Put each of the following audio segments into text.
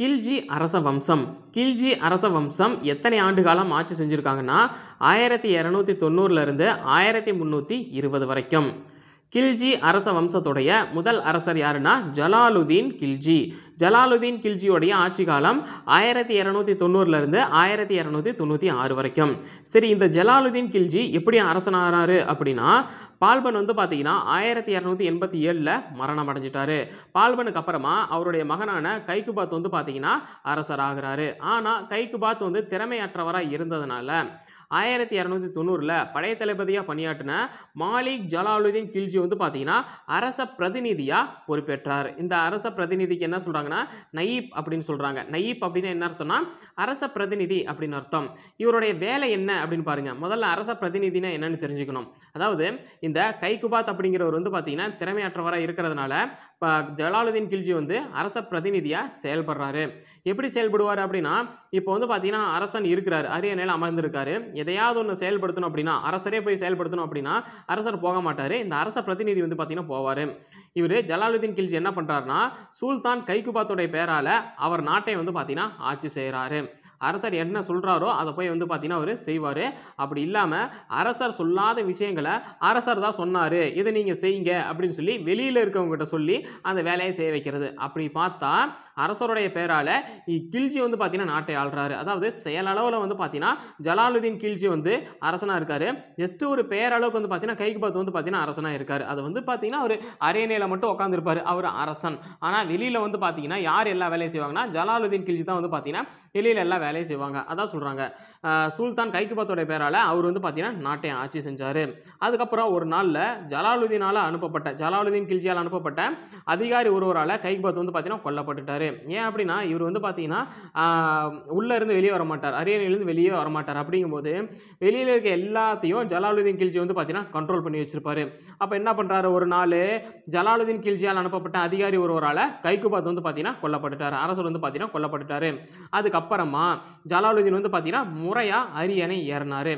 கில்ஜி அரச வம்சம் கில்ஜி அரச வம்சம் எத்தனை ஆண்டு காலம் ஆட்சி செஞ்சுருக்காங்கன்னா ஆயிரத்தி இரநூத்தி தொண்ணூறுலேருந்து ஆயிரத்தி முந்நூற்றி இருபது வரைக்கும் கில்ஜி அரச வம்சத்துடைய முதல் அரசர் யாருன்னா ஜலாலுதீன் கில்ஜி ஜலாலுதீன் கில்ஜியோடைய ஆட்சி காலம் ஆயிரத்தி இரநூத்தி தொண்ணூறுலேருந்து ஆயிரத்தி இரநூத்தி தொண்ணூற்றி ஆறு வரைக்கும் சரி இந்த ஜலாலுதீன் கில்ஜி எப்படி அரசனானாரு அப்படின்னா பால்பன் வந்து பார்த்தீங்கன்னா ஆயிரத்தி இரநூத்தி எண்பத்தி ஏழில் மரணம் அடைஞ்சிட்டாரு பால்பனுக்கு அப்புறமா அவருடைய மகனான கைக்குபாத் வந்து பார்த்தீங்கன்னா அரசராகிறாரு ஆனால் கைக்குபாத் வந்து திறமையற்றவராக இருந்ததுனால ஆயிரத்தி இரநூத்தி தொண்ணூறில் படை தளபதியாக பணியாற்றின மாலிக் ஜலாலுதீன் கில்ஜி வந்து பார்த்தீங்கன்னா அரச பிரதிநிதியாக பொறுப்பேற்றார் இந்த அரச பிரதிநிதிக்கு என்ன சொல்கிறாங்கன்னா நயீப் அப்படின்னு சொல்கிறாங்க நயீப் அப்படின்னு என்ன அர்த்தம்னா அரச பிரதிநிதி அப்படின்னு அர்த்தம் இவருடைய வேலை என்ன அப்படின்னு பாருங்கள் முதல்ல அரச பிரதிநிதினா என்னன்னு தெரிஞ்சுக்கணும் அதாவது இந்த கைகுபாத் அப்படிங்கிறவர் வந்து பார்த்தீங்கன்னா திறமையற்றவராக இருக்கிறதுனால இப்போ ஜலாலுதீன் கில்ஜி வந்து அரச பிரதிநிதியாக செயல்படுறாரு எப்படி செயல்படுவார் அப்படின்னா இப்போ வந்து பார்த்தீங்கன்னா அரசன் இருக்கிறார் அரியணையில் அமர்ந்திருக்காரு எதையாவது ஒன்று செயல்படுத்தணும் அப்படின்னா அரசரே போய் செயல்படுத்தணும் அப்படின்னா அரசர் போக மாட்டார் இந்த அரச பிரதிநிதி வந்து பார்த்தீங்கன்னா போவார் இவர் ஜலாலுதீன் கில்ஜி என்ன பண்ணுறாருனா சுல்தான் கைகுபாத்துடைய பேரால் அவர் நாட்டை வந்து பார்த்தீங்கன்னா ஆட்சி செய்கிறாரு அரசர் என்ன சொல்கிறாரோ அதை போய் வந்து பார்த்திங்கன்னா அவர் செய்வார் அப்படி இல்லாமல் அரசர் சொல்லாத விஷயங்களை அரசர் தான் சொன்னார் இதை நீங்கள் செய்யுங்க அப்படின்னு சொல்லி வெளியில் இருக்கவங்ககிட்ட சொல்லி அந்த வேலையை செய்ய வைக்கிறது அப்படி பார்த்தா அரசருடைய பேரால் கில்ஜி வந்து பார்த்திங்கன்னா நாட்டை ஆள்றாரு அதாவது செயலளவில் வந்து பார்த்தீங்கன்னா ஜலாலுதீன் கில்ஜி வந்து அரசனாக இருக்கார் ஜஸ்ட்டு ஒரு பேரளவுக்கு வந்து பார்த்திங்கன்னா கைக்கு பார்த்து வந்து பார்த்தீங்கன்னா அரசனாக இருக்கார் அது வந்து பார்த்தீங்கன்னா ஒரு அரியணையில் மட்டும் உட்காந்துருப்பார் அவர் அரசன் ஆனால் வெளியில் வந்து பார்த்தீங்கன்னா யார் எல்லா வேலையும் செய்வாங்கன்னா ஜலாலுதீன் கில்ஜி தான் வந்து பார்த்தீங்கன்னா வெளியில் எல்லா வேலையும் வேலையை செய்வாங்க அதான் சொல்கிறாங்க சுல்தான் கைக்குபாத்தோட பேரால் அவர் வந்து பார்த்தீங்கன்னா நாட்டை ஆட்சி செஞ்சார் அதுக்கப்புறம் ஒரு நாளில் ஜலாலுதீனால் அனுப்பப்பட்ட ஜலாலுதீன் கில்ஜியால் அனுப்பப்பட்ட அதிகாரி ஒருவரால் கைக்குபாத் வந்து பார்த்தீங்கன்னா கொல்லப்பட்டுட்டார் ஏன் அப்படின்னா இவர் வந்து பார்த்தீங்கன்னா உள்ளேருந்து வெளியே வர மாட்டார் அரியணையிலேருந்து வெளியே வர மாட்டார் அப்படிங்கும்போது வெளியில் இருக்க எல்லாத்தையும் ஜலாலுதீன் கில்ஜி வந்து பார்த்தீங்கன்னா கண்ட்ரோல் பண்ணி வச்சுருப்பார் அப்போ என்ன பண்ணுறாரு ஒரு நாள் ஜலாலுதீன் கில்ஜியால் அனுப்பப்பட்ட அதிகாரி ஒருவரால் கைக்குபாத் வந்து பார்த்தீங்கன்னா கொல்லப்பட்டுட்டார் அரசர் வந்து பார்த்தீங்கன்னா கொல்லப்பட்டுட்டார் அதுக்கப்புறமா ஜலாலுதீன் வந்து பார்த்தீங்கன்னா முறையாக அரியணை ஏறினார்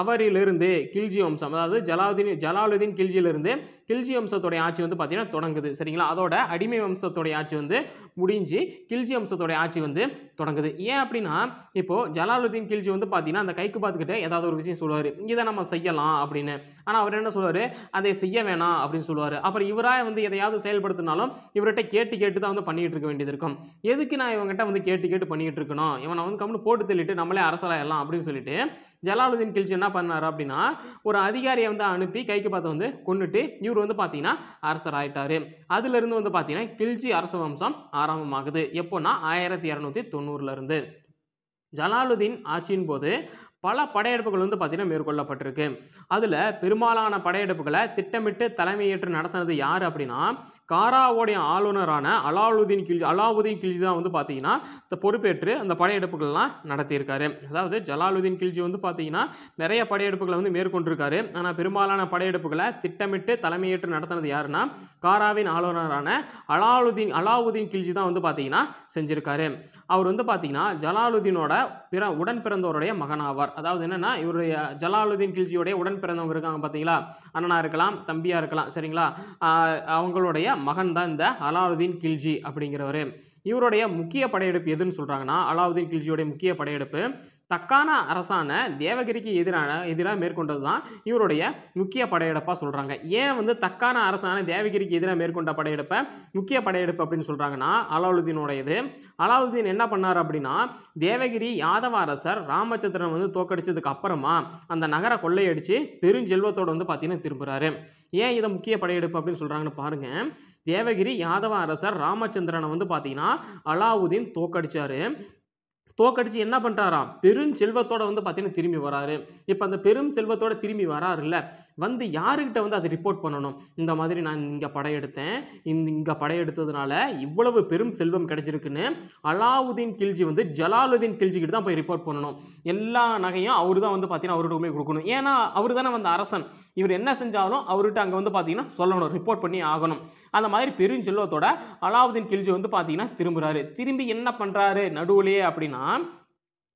அவரிலிருந்து கில்ஜி வம்சம் அதாவது ஜலாவுதீன் ஜலாலுதீன் கில்ஜியிலிருந்து கில்ஜி வம்சத்துடைய ஆட்சி வந்து பார்த்தீங்கன்னா தொடங்குது சரிங்களா அதோட அடிமை வம்சத்துடைய ஆட்சி வந்து முடிஞ்சு கில்ஜி வம்சத்துடைய ஆட்சி வந்து தொடங்குது ஏன் அப்படின்னா இப்போது ஜலாலுதீன் கில்ஜி வந்து பார்த்தீங்கன்னா அந்த கைக்கு பார்த்துக்கிட்டே ஏதாவது ஒரு விஷயம் சொல்லுவார் இதை நம்ம செய்யலாம் அப்படின்னு ஆனால் அவர் என்ன சொல்வார் அதை செய்ய வேணாம் அப்படின்னு சொல்லுவார் அப்புறம் இவராக வந்து எதையாவது செயல்படுத்தினாலும் இவர்கிட்ட கேட்டு கேட்டு தான் வந்து பண்ணிகிட்டு இருக்க வேண்டியது இருக்கும் எதுக்கு நான் இவங்ககிட்ட வந்து கேட்டு கேட்டு பண்ணிகிட்டு இருக்கணும் இவனை வந்து கம்முன்னு போட்டு தள்ளிட்டு நம்மளே அரசராகலாம் அப்படின்னு சொல்லிட்டு ஜலாலுதீன் கில்ஜி என்ன பண்ணார் அப்படின்னா ஒரு அதிகாரியை வந்து அனுப்பி கைக்கு பார்த்து வந்து கொண்டுட்டு இவர் வந்து பார்த்தீங்கன்னா அரசர் ஆயிட்டார் அதுலேருந்து வந்து பார்த்தீங்கன்னா கில்ஜி அரச வம்சம் ஆரம்பமாகுது எப்போன்னா ஆயிரத்தி இரநூத்தி தொண்ணூறுலேருந்து ஜலாலுதீன் ஆட்சியின் போது பல படையெடுப்புகள் வந்து பார்த்தீங்கன்னா மேற்கொள்ளப்பட்டிருக்கு அதில் பெரும்பாலான படையெடுப்புகளை திட்டமிட்டு தலைமையேற்று நடத்தினது யார் அப்படின்னா காராவோடைய ஆளுநரான அலாவுதீன் கில்ஜி அலாவுதீன் கில்ஜி தான் வந்து பார்த்தீங்கன்னா இந்த பொறுப்பேற்று அந்த படையெடுப்புகள்லாம் நடத்தியிருக்காரு அதாவது ஜலாலுதீன் கில்ஜி வந்து பார்த்தீங்கன்னா நிறைய படையெடுப்புகளை வந்து மேற்கொண்டிருக்காரு ஆனால் பெரும்பாலான படையெடுப்புகளை திட்டமிட்டு தலைமையேற்று நடத்தினது யாருன்னா காராவின் ஆளுநரான அலாவுதீன் அலாவுதீன் கில்ஜி தான் வந்து பார்த்தீங்கன்னா செஞ்சுருக்காரு அவர் வந்து பார்த்தீங்கன்னா ஜலாலுதீனோட பிற உடன் பிறந்தவருடைய மகனாவார் அதாவது என்னென்னா இவருடைய ஜலாலுதீன் கில்ஜியோடைய உடன் பிறந்தவங்க இருக்காங்க பார்த்தீங்களா அண்ணனா இருக்கலாம் தம்பியாக இருக்கலாம் சரிங்களா அவங்களுடைய மகன் தான் இந்த அலாவுதீன் கில்ஜி அப்படிங்கிறவர் இவருடைய முக்கிய படையெடுப்பு எதுன்னு சொல்கிறாங்கன்னா அலாவுதீன் கில்ஜியோடைய முக்கிய படையெடுப்பு தக்கான அரசான தேவகிரிக்கு எதிரான எதிராக மேற்கொண்டது தான் இவருடைய முக்கிய படையெடுப்பாக சொல்கிறாங்க ஏன் வந்து தக்கான அரசான தேவகிரிக்கு எதிராக மேற்கொண்ட படையெடுப்பை முக்கிய படையெடுப்பு அப்படின்னு சொல்கிறாங்கன்னா அலாவுதீனுடையது அலாவுதீன் என்ன பண்ணார் அப்படின்னா தேவகிரி யாதவ அரசர் ராமச்சந்திரன் வந்து தோக்கடிச்சதுக்கு அப்புறமா அந்த நகரை கொள்ளையடித்து பெருஞ்செல்வத்தோடு வந்து பார்த்தீங்கன்னா திரும்புகிறாரு ஏன் இதை முக்கிய படையெடுப்பு அப்படின்னு சொல்கிறாங்கன்னு பாருங்கள் தேவகிரி யாதவ அரசர் ராமச்சந்திரனை வந்து பார்த்தீங்கன்னா அலாவுதீன் தோக்கடிச்சார் தோக்கடிச்சு என்ன பண்ணுறாராம் பெரும் செல்வத்தோடு வந்து பார்த்தீங்கன்னா திரும்பி வராரு இப்போ அந்த பெரும் செல்வத்தோடு திரும்பி வராருல்ல வந்து யாருக்கிட்ட வந்து அதை ரிப்போர்ட் பண்ணணும் இந்த மாதிரி நான் இங்கே படையெடுத்தேன் இந்த இங்கே படையெடுத்ததுனால இவ்வளவு பெரும் செல்வம் கிடைச்சிருக்குன்னு அலாவுதீன் கில்ஜி வந்து ஜலாலுதீன் கில்ஜிக்கிட்டு தான் போய் ரிப்போர்ட் பண்ணணும் எல்லா நகையும் அவரு தான் வந்து பார்த்தீங்கன்னா அவர்கிட்ட போய் கொடுக்கணும் ஏன்னா அவர் தானே வந்து அரசன் இவர் என்ன செஞ்சாலும் அவர்கிட்ட அங்கே வந்து பார்த்தீங்கன்னா சொல்லணும் ரிப்போர்ட் பண்ணி ஆகணும் அந்த மாதிரி பெரும் செல்வத்தோட அலாவுதீன் கில்ஜி வந்து பார்த்தீங்கன்னா திரும்புகிறாரு திரும்பி என்ன பண்ணுறாரு நடுவுலையே அப்படின்னா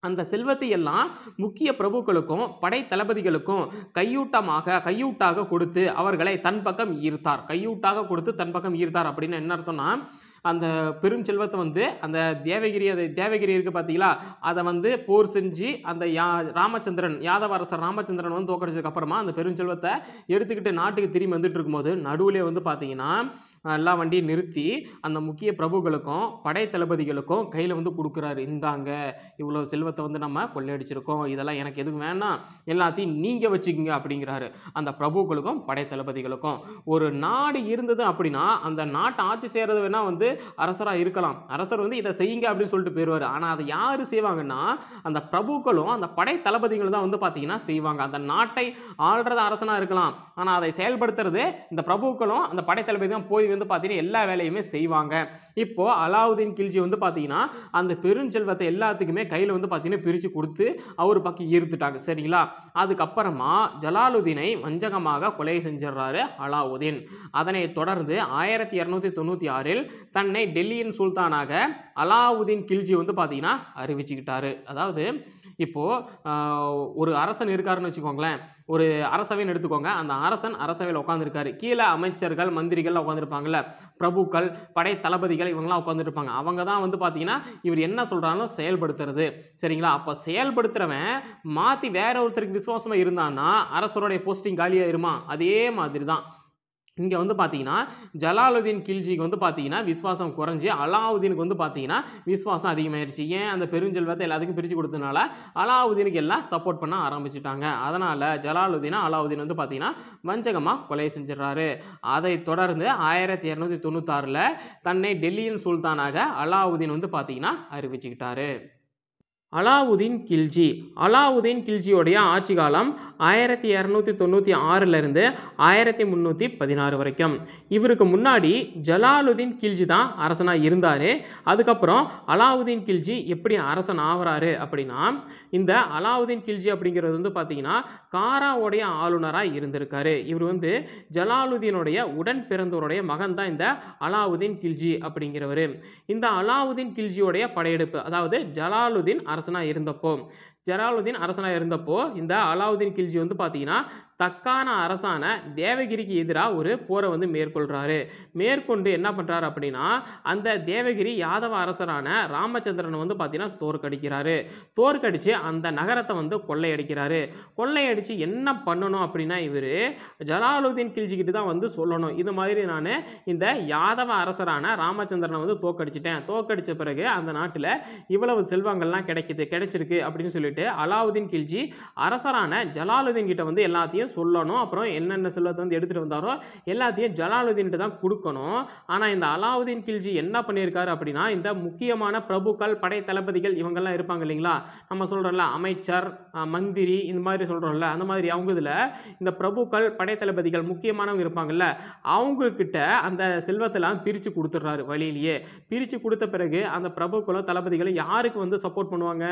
அந்த செல்வத்தை எல்லாம் முக்கிய பிரபுக்களுக்கும் படை தளபதிகளுக்கும் கையூட்டமாக கையூட்டாக கொடுத்து அவர்களை தன் பக்கம் ஈர்த்தார் கையூட்டாக கொடுத்து தன் பக்கம் ஈர்த்தார் அப்படின்னு என்ன அர்த்தம்னா அந்த பெரும் செல்வத்தை வந்து அந்த தேவகிரி அதை தேவகிரி இருக்குது பார்த்தீங்களா அதை வந்து போர் செஞ்சு அந்த யா ராமச்சந்திரன் யாதவ அரசர் ராமச்சந்திரன் வந்து தோக்கடிச்சதுக்கப்புறமா அந்த பெரும் செல்வத்தை எடுத்துக்கிட்டு நாட்டுக்கு திரும்பி வந்துட்டு இருக்கும்போது நடுவில் வந்து பார்த்தீங்கன்னா எல்லா வண்டியும் நிறுத்தி அந்த முக்கிய பிரபுகளுக்கும் படை தளபதிகளுக்கும் கையில் வந்து கொடுக்குறாரு இந்தாங்க இவ்வளோ செல்வத்தை வந்து நம்ம கொள்ளையடிச்சிருக்கோம் இதெல்லாம் எனக்கு எதுவும் வேணாம் எல்லாத்தையும் நீங்கள் வச்சுக்கோங்க அப்படிங்கிறாரு அந்த பிரபுக்களுக்கும் படை தளபதிகளுக்கும் ஒரு நாடு இருந்தது அப்படின்னா அந்த நாட்டை ஆட்சி செய்கிறது வேணால் வந்து வந்து அரசராக இருக்கலாம் அரசர் வந்து இதை செய்யுங்க அப்படின்னு சொல்லிட்டு போயிடுவார் ஆனால் அதை யார் செய்வாங்கன்னா அந்த பிரபுக்களும் அந்த படை தளபதிகளும் தான் வந்து பார்த்தீங்கன்னா செய்வாங்க அந்த நாட்டை ஆள்றது அரசனாக இருக்கலாம் ஆனால் அதை செயல்படுத்துறது இந்த பிரபுக்களும் அந்த படை தளபதி தான் போய் வந்து பார்த்தீங்கன்னா எல்லா வேலையுமே செய்வாங்க இப்போ அலாவுதீன் கில்ஜி வந்து பார்த்தீங்கன்னா அந்த பெருஞ்செல்வத்தை எல்லாத்துக்குமே கையில் வந்து பார்த்தீங்கன்னா பிரித்து கொடுத்து அவர் பக்கம் ஈர்த்துட்டாங்க சரிங்களா அதுக்கப்புறமா ஜலாலுதீனை வஞ்சகமாக கொலை செஞ்சிடுறாரு அலாவுதீன் அதனை தொடர்ந்து ஆயிரத்தி இரநூத்தி தொண்ணூற்றி ஆறில் தன்னை டெல்லியின் சுல்தானாக அலாவுதீன் கில்ஜி வந்து பார்த்தீங்கன்னா அறிவிச்சுக்கிட்டாரு அதாவது இப்போது ஒரு அரசன் இருக்காருன்னு வச்சுக்கோங்களேன் ஒரு அரசவைன்னு எடுத்துக்கோங்க அந்த அரசன் அரசவையில் உட்காந்துருக்காரு கீழே அமைச்சர்கள் மந்திரிகள்லாம் உட்காந்துருப்பாங்கல்ல பிரபுக்கள் படை தளபதிகள் இவங்கெல்லாம் உட்காந்துருப்பாங்க அவங்க தான் வந்து பார்த்தீங்கன்னா இவர் என்ன சொல்கிறாங்களோ செயல்படுத்துறது சரிங்களா அப்போ செயல்படுத்துகிறவன் மாற்றி வேற ஒருத்தருக்கு விசுவாசமாக இருந்தான்னா அரசருடைய போஸ்டிங் காலியாயிருமா அதே மாதிரி தான் இங்கே வந்து பார்த்தீங்கன்னா ஜலாலுதீன் கில்ஜிக்கு வந்து பார்த்தீங்கன்னா விஸ்வாசம் குறைஞ்சி அலாவுதீனுக்கு வந்து பார்த்தீங்கன்னா விஸ்வாசம் அதிகமாகிடுச்சு ஏன் அந்த பெருஞ்செல்வத்தை எல்லாத்துக்கும் பிரித்து கொடுத்ததுனால அலாவுதீனுக்கு எல்லாம் சப்போர்ட் பண்ண ஆரம்பிச்சிட்டாங்க அதனால் ஜலாலுதீனா அலாவுதீன் வந்து பார்த்தீங்கன்னா வஞ்சகமாக கொலை செஞ்சிடறாரு அதை தொடர்ந்து ஆயிரத்தி இரநூத்தி தொண்ணூத்தாறில் தன்னை டெல்லியின் சுல்தானாக அலாவுதீன் வந்து பார்த்தீங்கன்னா அறிவிச்சுக்கிட்டாரு அலாவுதீன் கில்ஜி அலாவுதீன் கில்ஜியோடைய ஆட்சி காலம் ஆயிரத்தி இரநூத்தி தொண்ணூற்றி ஆறிலிருந்து ஆயிரத்தி முந்நூற்றி பதினாறு வரைக்கும் இவருக்கு முன்னாடி ஜலாலுதீன் கில்ஜி தான் அரசனாக இருந்தார் அதுக்கப்புறம் அலாவுதீன் கில்ஜி எப்படி அரசன் ஆகிறாரு அப்படின்னா இந்த அலாவுதீன் கில்ஜி அப்படிங்கிறது வந்து பார்த்தீங்கன்னா காராவுடைய ஆளுநராக இருந்திருக்காரு இவர் வந்து ஜலாலுதீனுடைய உடன் பிறந்தவருடைய மகன் தான் இந்த அலாவுதீன் கில்ஜி அப்படிங்கிறவர் இந்த அலாவுதீன் கில்ஜியோடைய படையெடுப்பு அதாவது ஜலாலுதீன் அரசனாக இருந்தப்போ ஜலாலுதீன் அரசனாக இருந்தப்போ இந்த அலாவுதீன் கில்ஜி வந்து பார்த்தீங்கன்னா தக்கான அரசான தேவகிரிக்கு எதிராக ஒரு போரை வந்து மேற்கொள்கிறாரு மேற்கொண்டு என்ன பண்ணுறாரு அப்படின்னா அந்த தேவகிரி யாதவ அரசரான ராமச்சந்திரனை வந்து பார்த்தீங்கன்னா தோற்கடிக்கிறாரு தோற்கடித்து அந்த நகரத்தை வந்து கொள்ளையடிக்கிறாரு கொள்ளையடித்து என்ன பண்ணணும் அப்படின்னா இவர் ஜலாலுதீன் கில்ஜிக்கிட்டு தான் வந்து சொல்லணும் இது மாதிரி நான் இந்த யாதவ அரசரான ராமச்சந்திரனை வந்து தோற்கடிச்சிட்டேன் தோற்கடித்த பிறகு அந்த நாட்டில் இவ்வளவு செல்வங்கள்லாம் கிடைக்கிது கிடைச்சிருக்கு அப்படின்னு சொல்லிட்டு சொல்லிட்டு அலாவுதீன் கில்ஜி அரசரான ஜலாலுதீன் கிட்ட வந்து எல்லாத்தையும் சொல்லணும் அப்புறம் என்னென்ன செல்வத்தை வந்து எடுத்துகிட்டு வந்தாரோ எல்லாத்தையும் ஜலாலுதீன்ட்டு தான் கொடுக்கணும் ஆனால் இந்த அலாவுதீன் கில்ஜி என்ன பண்ணியிருக்காரு அப்படின்னா இந்த முக்கியமான பிரபுக்கள் படை தளபதிகள் இவங்கெல்லாம் இருப்பாங்க இல்லைங்களா நம்ம சொல்கிறோம்ல அமைச்சர் மந்திரி இந்த மாதிரி சொல்கிறோம்ல அந்த மாதிரி அவங்க இதில் இந்த பிரபுக்கள் படை தளபதிகள் முக்கியமானவங்க இருப்பாங்கல்ல அவங்கக்கிட்ட அந்த செல்வத்தெல்லாம் பிரித்து கொடுத்துட்றாரு வழியிலேயே பிரித்து கொடுத்த பிறகு அந்த பிரபுக்களும் தளபதிகளும் யாருக்கு வந்து சப்போர்ட் பண்ணுவாங்க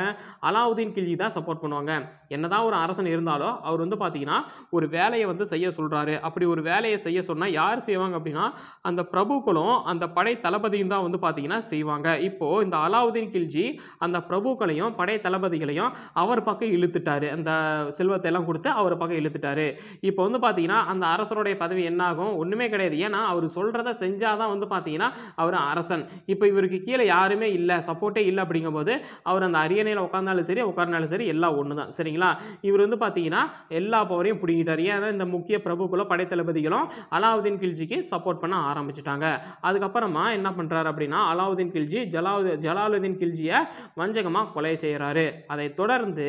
அலாவுதீன் கில்ஜி பிஜேபி தான் சப்போர்ட் பண்ணுவாங்க என்னதான் ஒரு அரசன் இருந்தாலும் அவர் வந்து பார்த்தீங்கன்னா ஒரு வேலையை வந்து செய்ய சொல்கிறாரு அப்படி ஒரு வேலையை செய்ய சொன்னால் யார் செய்வாங்க அப்படின்னா அந்த பிரபுக்களும் அந்த படை தளபதியும் தான் வந்து பார்த்தீங்கன்னா செய்வாங்க இப்போது இந்த அலாவுதீன் கில்ஜி அந்த பிரபுக்களையும் படை தளபதிகளையும் அவர் பக்கம் இழுத்துட்டாரு அந்த செல்வத்தை எல்லாம் கொடுத்து அவர் பக்கம் இழுத்துட்டாரு இப்போ வந்து பார்த்தீங்கன்னா அந்த அரசருடைய பதவி என்னாகும் ஒன்றுமே கிடையாது ஏன்னா அவர் சொல்கிறத செஞ்சால் தான் வந்து பார்த்தீங்கன்னா அவர் அரசன் இப்போ இவருக்கு கீழே யாருமே இல்லை சப்போர்ட்டே இல்லை அப்படிங்கும்போது அவர் அந்த அரியணையில் உட்காந்தாலும் சரி உட்கார அதனால சரி எல்லாம் ஒன்று தான் சரிங்களா இவர் வந்து பார்த்தீங்கன்னா எல்லா பவரையும் பிடிங்கிட்டார் ஏன்னா இந்த முக்கிய பிரபுக்களும் படைத்தளபதிகளும் அலாவுதீன் கில்ஜிக்கு சப்போர்ட் பண்ண ஆரம்பிச்சிட்டாங்க அதுக்கப்புறமா என்ன பண்ணுறாரு அப்படின்னா அலாவுதீன் கில்ஜி ஜலாவு ஜலாலுதீன் கில்ஜியை வஞ்சகமாக கொலை செய்கிறாரு அதை தொடர்ந்து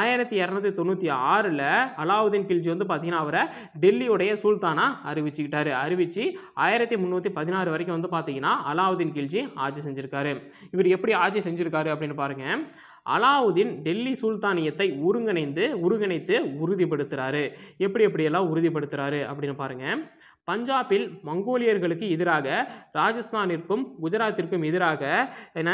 ஆயிரத்தி இரநூத்தி தொண்ணூற்றி ஆறில் அலாவுதீன் கில்ஜி வந்து பார்த்தீங்கன்னா அவரை டெல்லியுடைய சுல்தானாக அறிவிச்சுக்கிட்டாரு அறிவித்து ஆயிரத்தி முந்நூற்றி பதினாறு வரைக்கும் வந்து பார்த்தீங்கன்னா அலாவுதீன் கில்ஜி ஆட்சி செஞ்சுருக்காரு இவர் எப்படி ஆட்சி செஞ்சுருக்காரு அப்படின்னு பாருங்கள் அலாவுதீன் டெல்லி சுல்தானியத்தை ஒருங்கிணைந்து ஒருங்கிணைத்து உறுதிப்படுத்துகிறாரு எப்படி எப்படியெல்லாம் உறுதிப்படுத்துகிறாரு அப்படின்னு பாருங்கள் பஞ்சாபில் மங்கோலியர்களுக்கு எதிராக ராஜஸ்தானிற்கும் குஜராத்திற்கும் எதிராக என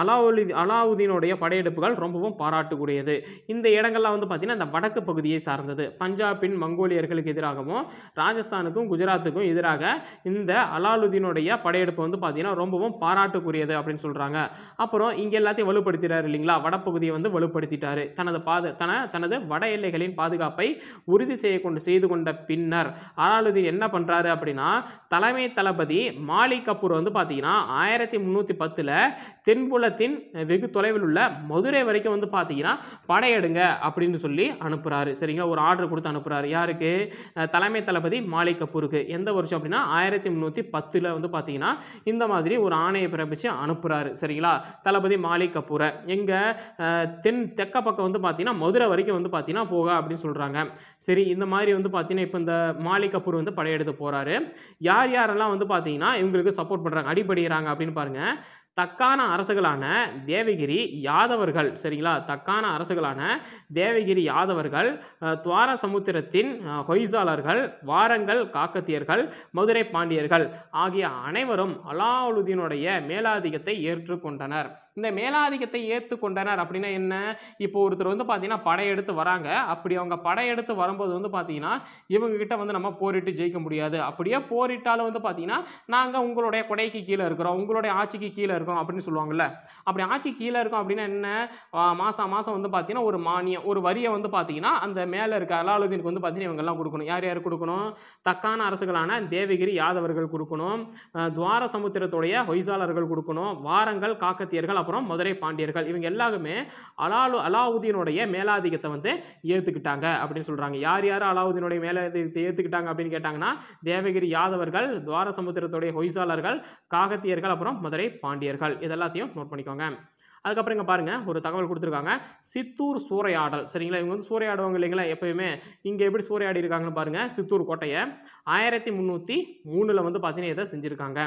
அலாவுலி அலாவுதீனுடைய படையெடுப்புகள் ரொம்பவும் பாராட்டுக்கூடியது இந்த இடங்கள்லாம் வந்து பார்த்திங்கன்னா அந்த வடக்கு பகுதியை சார்ந்தது பஞ்சாபின் மங்கோலியர்களுக்கு எதிராகவும் ராஜஸ்தானுக்கும் குஜராத்துக்கும் எதிராக இந்த அலாலுதீனுடைய படையெடுப்பு வந்து பார்த்திங்கன்னா ரொம்பவும் பாராட்டுக்குரியது அப்படின்னு சொல்கிறாங்க அப்புறம் இங்கே எல்லாத்தையும் வலுப்படுத்திட்டார் இல்லைங்களா வடப்பகுதியை வந்து வலுப்படுத்திட்டார் தனது பாது தன தனது வட எல்லைகளின் பாதுகாப்பை உறுதி செய்ய கொண்டு செய்து கொண்ட பின்னர் அலாலுதீன் என்ன பண்ணுறாங்க பண்ணுறாரு அப்படின்னா தலைமை தளபதி மாலிக் கபூர் வந்து பார்த்தீங்கன்னா ஆயிரத்தி முந்நூற்றி பத்தில் தென்புலத்தின் வெகு தொலைவில் உள்ள மதுரை வரைக்கும் வந்து பார்த்தீங்கன்னா படையெடுங்க அப்படின்னு சொல்லி அனுப்புகிறாரு சரிங்களா ஒரு ஆர்டர் கொடுத்து அனுப்புகிறாரு யாருக்கு தலைமை தளபதி மாலிக் கபூருக்கு எந்த வருஷம் அப்படின்னா ஆயிரத்தி முந்நூற்றி பத்தில் வந்து பார்த்தீங்கன்னா இந்த மாதிரி ஒரு ஆணையை பிறப்பித்து அனுப்புகிறாரு சரிங்களா தளபதி மாலிக் கபூரை எங்கே தென் தெக்க பக்கம் வந்து பார்த்தீங்கன்னா மதுரை வரைக்கும் வந்து பார்த்தீங்கன்னா போக அப்படின்னு சொல்கிறாங்க சரி இந்த மாதிரி வந்து பார்த்தீங்கன்னா இப்போ இந்த மாலிக் கபூர் வந்து படையெடுத்து போகிறாரு யார் யாரெல்லாம் வந்து பார்த்தீங்கன்னா இவங்களுக்கு சப்போர்ட் பண்ணுறாங்க அடிப்படுகிறாங்க அப்படின்னு பாருங்கள் தக்கான அரசுகளான தேவகிரி யாதவர்கள் சரிங்களா தக்கான அரசுகளான தேவகிரி யாதவர்கள் துவார சமுத்திரத்தின் ஹொய்சாலர்கள் வாரங்கள் காக்கத்தியர்கள் மதுரை பாண்டியர்கள் ஆகிய அனைவரும் அலாவுலுதீனுடைய மேலாதிக்கத்தை ஏற்றுக்கொண்டனர் இந்த மேலாதிக்கத்தை ஏற்று கொண்டனர் அப்படின்னா என்ன இப்போ ஒருத்தர் வந்து பார்த்தீங்கன்னா படையெடுத்து வராங்க அப்படி அவங்க படையெடுத்து வரும்போது வந்து பார்த்தீங்கன்னா கிட்ட வந்து நம்ம போரிட்டு ஜெயிக்க முடியாது அப்படியே போரிட்டாலும் வந்து பார்த்தீங்கன்னா நாங்கள் உங்களுடைய கொடைக்கு கீழே இருக்கிறோம் உங்களுடைய ஆட்சிக்கு கீழே இருக்கிறோம் அப்படின்னு சொல்லுவாங்கல்ல அப்படி ஆட்சிக்கு கீழே இருக்கும் அப்படின்னா என்ன மாதம் மாதம் வந்து பார்த்தீங்கன்னா ஒரு மானியம் ஒரு வரியை வந்து பார்த்தீங்கன்னா அந்த மேலே இருக்க அலாலுதீனுக்கு வந்து பார்த்தீங்கன்னா இவங்கெல்லாம் கொடுக்கணும் யார் யார் கொடுக்கணும் தக்கான அரசுகளான தேவகிரி யாதவர்கள் கொடுக்கணும் துவார சமுத்திரத்துடைய ஹொய்சாலர்கள் கொடுக்கணும் வாரங்கள் காக்கத்தியர்கள் அப்புறம் மதுரை பாண்டியர்கள் இவங்க எல்லாருமே அலாலு அலாவுதீனுடைய மேலாதிக்கத்தை வந்து ஏற்றுக்கிட்டாங்க அப்படின்னு சொல்கிறாங்க யார் யார் அலாவுதீனுடைய மேலாதிக்கத்தை ஏற்றுக்கிட்டாங்க அப்படின்னு கேட்டாங்கன்னா தேவகிரி யாதவர்கள் துவார சமுத்திரத்துடைய ஹொய்சாலர்கள் காகத்தியர்கள் அப்புறம் மதுரை பாண்டியர்கள் இதெல்லாத்தையும் நோட் பண்ணிக்கோங்க அதுக்கப்புறம் இங்கே பாருங்கள் ஒரு தகவல் கொடுத்துருக்காங்க சித்தூர் சூறையாடல் சரிங்களா இவங்க வந்து சூறையாடுவாங்க இல்லைங்களா எப்பயுமே இங்கே எப்படி சூறையாடி இருக்காங்கன்னு பாருங்கள் சித்தூர் கோட்டையை ஆயிரத்தி முந்நூற்றி மூணில் வந்து பார்த்தீங்கன்னா இதை செஞ்சுருக்காங்க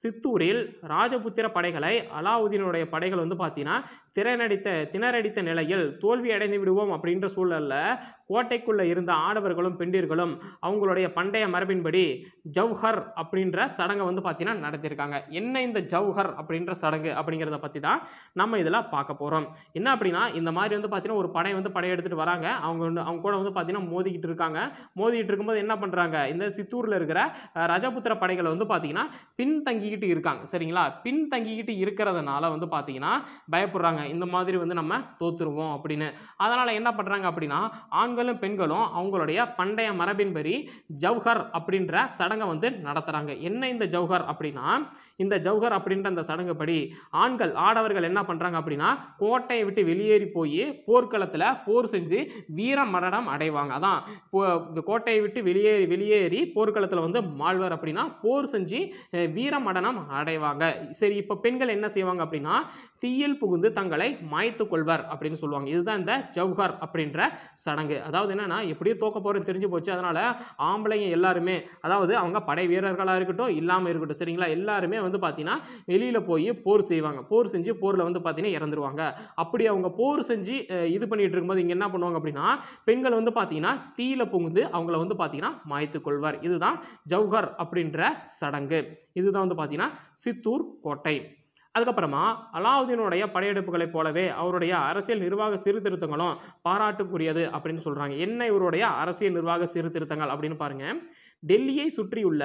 சித்தூரில் ராஜபுத்திர படைகளை அலாவுதீனுடைய படைகள் வந்து பார்த்தீங்கன்னா திறனடித்த திணறடித்த நிலையில் தோல்வி அடைந்து விடுவோம் அப்படின்ற சூழலில் கோட்டைக்குள்ளே இருந்த ஆடவர்களும் பெண்டிர்களும் அவங்களுடைய பண்டைய மரபின்படி ஜவ்ஹர் அப்படின்ற சடங்கை வந்து பார்த்தீங்கன்னா நடத்தியிருக்காங்க என்ன இந்த ஜவ்ஹர் அப்படின்ற சடங்கு அப்படிங்கிறத பற்றி தான் நம்ம இதில் பார்க்க போகிறோம் என்ன அப்படின்னா இந்த மாதிரி வந்து பார்த்தீங்கன்னா ஒரு படை வந்து படையெடுத்துட்டு வராங்க அவங்க அவங்க கூட வந்து பார்த்தீங்கன்னா மோதிக்கிட்டு இருக்காங்க மோதிக்கிட்டு இருக்கும்போது என்ன பண்ணுறாங்க இந்த சித்தூரில் இருக்கிற ரஜபுத்திர படைகளை வந்து பார்த்தீங்கன்னா பின்தங்கிக்கிட்டு இருக்காங்க சரிங்களா பின்தங்கிக்கிட்டு இருக்கிறதுனால வந்து பார்த்தீங்கன்னா பயப்படுறாங்க இந்த மாதிரி வந்து நம்ம தோத்துருவோம் அப்படின்னு அதனால் என்ன பண்ணுறாங்க அப்படின்னா ஆண்கள் ஆண்களும் பெண்களும் அவங்களுடைய பண்டைய மரபின்படி ஜவ்ஹர் அப்படின்ற சடங்கை வந்து நடத்துகிறாங்க என்ன இந்த ஜவ்ஹர் அப்படின்னா இந்த ஜவுஹர் அப்படின்ற அந்த சடங்குப்படி ஆண்கள் ஆடவர்கள் என்ன பண்ணுறாங்க அப்படின்னா கோட்டையை விட்டு வெளியேறி போய் போர்க்களத்தில் போர் செஞ்சு வீர மரணம் அடைவாங்க அதான் கோட்டையை விட்டு வெளியேறி வெளியேறி போர்க்களத்தில் வந்து மாழ்வர் அப்படின்னா போர் செஞ்சு வீர மரணம் அடைவாங்க சரி இப்போ பெண்கள் என்ன செய்வாங்க அப்படின்னா தீயில் புகுந்து தங்களை மாய்த்து கொள்வர் அப்படின்னு சொல்லுவாங்க இதுதான் இந்த ஜவுஹர் அப்படின்ற சடங்கு அதாவது என்னென்னா எப்படியும் தோக்க போகிறது தெரிஞ்சு போச்சு அதனால் ஆம்பளைங்க எல்லாருமே அதாவது அவங்க படை வீரர்களாக இருக்கட்டும் இல்லாமல் இருக்கட்டும் சரிங்களா எல்லாருமே வந்து வந்து பார்த்தீங்கன்னா வெளியில் போய் போர் செய்வாங்க போர் செஞ்சு போரில் வந்து பார்த்தீங்கன்னா இறந்துருவாங்க அப்படி அவங்க போர் செஞ்சு இது பண்ணிகிட்டு இருக்கும்போது இங்கே என்ன பண்ணுவாங்க அப்படின்னா பெண்கள் வந்து பார்த்தீங்கன்னா தீயில புகுந்து அவங்கள வந்து பார்த்தீங்கன்னா மாய்த்து கொள்வார் இதுதான் ஜவுஹர் அப்படின்ற சடங்கு இதுதான் வந்து பார்த்தீங்கன்னா சித்தூர் கோட்டை அதுக்கப்புறமா அலாவுதீனுடைய படையெடுப்புகளைப் போலவே அவருடைய அரசியல் நிர்வாக சீர்திருத்தங்களும் பாராட்டுக்குரியது அப்படின்னு சொல்கிறாங்க என்ன இவருடைய அரசியல் நிர்வாக சீர்திருத்தங்கள் அப்படின்னு பாருங்கள் டெல்லியை சுற்றியுள்ள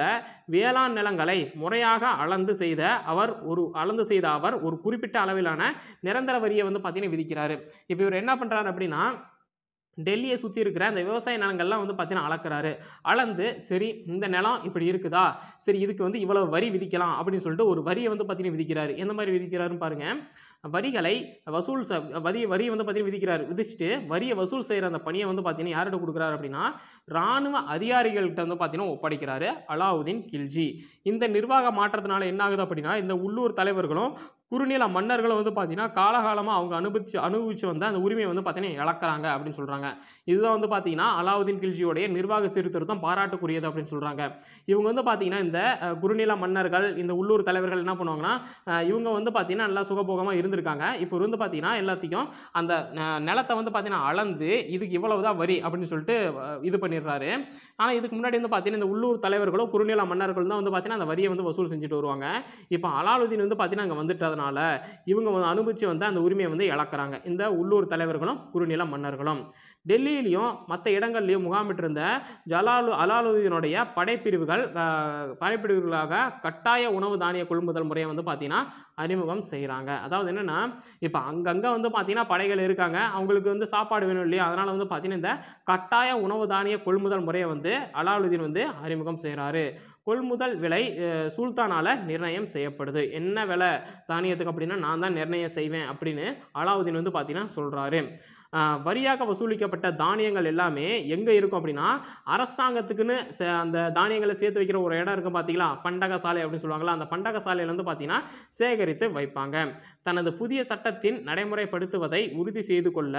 வேளாண் நிலங்களை முறையாக அளந்து செய்த அவர் ஒரு அளந்து செய்த அவர் ஒரு குறிப்பிட்ட அளவிலான நிரந்தர வரியை வந்து பார்த்தீங்கன்னா விதிக்கிறாரு இப்போ இவர் என்ன பண்ணுறாரு அப்படின்னா டெல்லியை சுற்றி இருக்கிற அந்த விவசாய நிலங்கள்லாம் வந்து பார்த்தீங்கன்னா அளக்குறாரு அளந்து சரி இந்த நிலம் இப்படி இருக்குதா சரி இதுக்கு வந்து இவ்வளவு வரி விதிக்கலாம் அப்படின்னு சொல்லிட்டு ஒரு வரியை வந்து பார்த்தீங்கன்னா விதிக்கிறாரு எந்த மாதிரி விதிக்கிறாருன்னு பாருங்கள் வரிகளை வசூல் வரி வரியை வந்து பார்த்தீங்கன்னா விதிக்கிறார் விதிச்சுட்டு வரியை வசூல் செய்கிற அந்த பணியை வந்து பார்த்தீங்கன்னா யார்கிட்ட கொடுக்குறாரு அப்படின்னா இராணுவ அதிகாரிகள்கிட்ட வந்து பார்த்தீங்கன்னா ஒப்படைக்கிறாரு அலாவுதீன் கில்ஜி இந்த நிர்வாக மாற்றத்தினால என்ன ஆகுது அப்படின்னா இந்த உள்ளூர் தலைவர்களும் குறுநில மன்னர்களும் வந்து பார்த்தீங்கன்னா காலகாலமாக அவங்க அனுபவிச்சு அனுபவிச்சு வந்த அந்த உரிமையை வந்து பார்த்தீங்கன்னா இழக்கிறாங்க அப்படின்னு சொல்கிறாங்க இதுதான் வந்து பார்த்தீங்கன்னா அலாவுதீன் கில்ஜியோடைய நிர்வாக சீர்திருத்தம் பாராட்டுக்குரியது அப்படின்னு சொல்கிறாங்க இவங்க வந்து பார்த்தீங்கன்னா இந்த குறுநில மன்னர்கள் இந்த உள்ளூர் தலைவர்கள் என்ன பண்ணுவாங்கன்னா இவங்க வந்து பார்த்தீங்கன்னா நல்லா சுகபோகமாக இருந்திருக்காங்க இப்போ வந்து பார்த்தீங்கன்னா எல்லாத்தையும் அந்த நிலத்தை வந்து பார்த்தீங்கன்னா அளந்து இதுக்கு இவ்வளவு தான் வரி அப்படின்னு சொல்லிட்டு இது பண்ணிடுறாரு ஆனால் இதுக்கு முன்னாடி வந்து பார்த்தீங்கன்னா இந்த உள்ளூர் தலைவர்களோ குறுநில மன்னர்கள் தான் வந்து பார்த்தீங்கன்னா அந்த வரியை வந்து வசூல் செஞ்சுட்டு வருவாங்க இப்போ அலாலுதீன் வந்து பார்த்தீங்கன்னா அங்கே வந்துட்டு இல்லாதனால இவங்க அனுபவித்து வந்து அந்த உரிமையை வந்து இழக்கிறாங்க இந்த உள்ளூர் தலைவர்களும் குறுநில மன்னர்களும் டெல்லியிலையும் மற்ற இடங்கள்லையும் முகாமிட்டிருந்த ஜலாலு அலாலுதீனுடைய படைப்பிரிவுகள் படைப்பிரிவுகளாக கட்டாய உணவு தானிய கொள்முதல் முறையை வந்து பார்த்திங்கன்னா அறிமுகம் செய்கிறாங்க அதாவது என்னென்னா இப்போ அங்கங்கே வந்து பார்த்திங்கன்னா படைகள் இருக்காங்க அவங்களுக்கு வந்து சாப்பாடு வேணும் இல்லையா அதனால் வந்து பார்த்திங்கன்னா இந்த கட்டாய உணவு தானிய கொள்முதல் முறையை வந்து அலாலுதீன் வந்து அறிமுகம் செய்கிறாரு கொள்முதல் விலை சுல்தானால் நிர்ணயம் செய்யப்படுது என்ன விலை தானியத்துக்கு அப்படின்னா நான் தான் நிர்ணயம் செய்வேன் அப்படின்னு அலாவுதீன் வந்து பார்த்திங்கன்னா சொல்கிறாரு வரியாக வசூலிக்கப்பட்ட தானியங்கள் எல்லாமே எங்கே இருக்கும் அப்படின்னா அரசாங்கத்துக்குன்னு அந்த தானியங்களை சேர்த்து வைக்கிற ஒரு இடம் இருக்கும் பார்த்தீங்களா பண்டக சாலை அப்படின்னு சொல்லுவாங்களா அந்த பண்டக சாலையிலேருந்து பார்த்தீங்கன்னா சேகரித்து வைப்பாங்க தனது புதிய சட்டத்தின் நடைமுறைப்படுத்துவதை உறுதி செய்து கொள்ள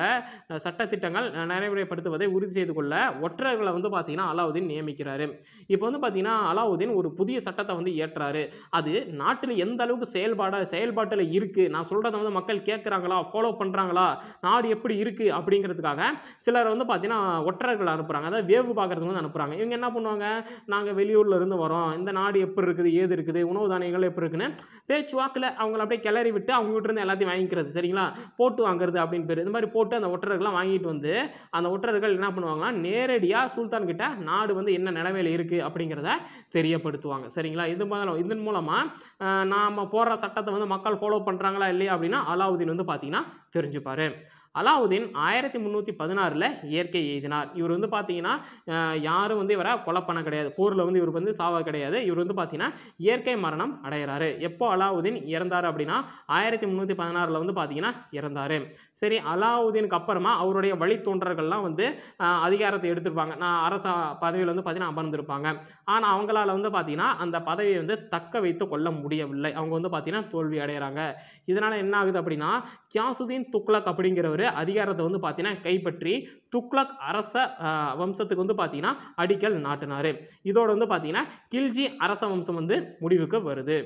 சட்டத்திட்டங்கள் நடைமுறைப்படுத்துவதை உறுதி செய்து கொள்ள ஒற்றர்களை வந்து பார்த்தீங்கன்னா அலாவுதீன் நியமிக்கிறாரு இப்போ வந்து பார்த்தீங்கன்னா அலாவுதீன் ஒரு புதிய சட்டத்தை வந்து ஏற்றாரு அது நாட்டில் எந்த அளவுக்கு செயல்பாடாக செயல்பாட்டில் இருக்குது நான் சொல்கிறத வந்து மக்கள் கேட்குறாங்களா ஃபாலோ பண்ணுறாங்களா நாடு எப்படி இருக்குது இருக்குது அப்படிங்கிறதுக்காக சிலர் வந்து பார்த்தீங்கன்னா ஒற்றர்கள் அனுப்புகிறாங்க அதாவது வேவு பார்க்குறதுக்கு வந்து அனுப்புகிறாங்க இவங்க என்ன பண்ணுவாங்க நாங்கள் வெளியூரில் இருந்து வரோம் இந்த நாடு எப்படி இருக்குது ஏது இருக்குது உணவு தானியங்கள் எப்படி இருக்குன்னு பேச்சு வாக்கில் அவங்கள அப்படியே கிளறி விட்டு அவங்க இருந்து எல்லாத்தையும் வாங்கிக்கிறது சரிங்களா போட்டு வாங்குறது அப்படின்னு பேர் இந்த மாதிரி போட்டு அந்த ஒற்றர்கள்லாம் வாங்கிட்டு வந்து அந்த ஒற்றர்கள் என்ன பண்ணுவாங்கன்னா நேரடியாக சுல்தான் கிட்ட நாடு வந்து என்ன நிலமையில் இருக்குது அப்படிங்கிறத தெரியப்படுத்துவாங்க சரிங்களா இது மாதிரி இதன் மூலமாக நாம் போடுற சட்டத்தை வந்து மக்கள் ஃபாலோ பண்ணுறாங்களா இல்லையா அப்படின்னா அலாவுதீன் வந்து பார்த்தீங்கன்னா தெரிஞ்சுப்பார் அலாவுதீன் ஆயிரத்தி முந்நூற்றி பதினாறில் இயற்கை எழுதினார் இவர் வந்து பார்த்தீங்கன்னா யாரும் வந்து இவரை கொலை பண்ண கிடையாது போரில் வந்து இவர் வந்து சாவா கிடையாது இவர் வந்து பார்த்தீங்கன்னா இயற்கை மரணம் அடைகிறாரு எப்போ அலாவுதீன் இறந்தார் அப்படின்னா ஆயிரத்தி முந்நூற்றி பதினாறில் வந்து பார்த்தீங்கன்னா இறந்தார் சரி அலாவுதீனுக்கு அப்புறமா அவருடைய வழித்தோன்றர்கள்லாம் வந்து அதிகாரத்தை எடுத்திருப்பாங்க நான் அரச பதவியில் வந்து பார்த்தீங்கன்னா அமர்ந்திருப்பாங்க ஆனால் அவங்களால வந்து பார்த்தீங்கன்னா அந்த பதவியை வந்து தக்க வைத்து கொள்ள முடியவில்லை அவங்க வந்து பார்த்தீங்கன்னா தோல்வி அடைகிறாங்க இதனால் என்ன ஆகுது அப்படின்னா கியாசுதீன் துக்ளக் அப்படிங்கிறவர் இவர் அதிகாரத்தை வந்து பார்த்தீங்கன்னா கைப்பற்றி துக்ளக் அரச வம்சத்துக்கு வந்து பார்த்தீங்கன்னா அடிக்கல் நாட்டினார் இதோடு வந்து பார்த்தீங்கன்னா கில்ஜி அரச வம்சம் வந்து முடிவுக்கு வருது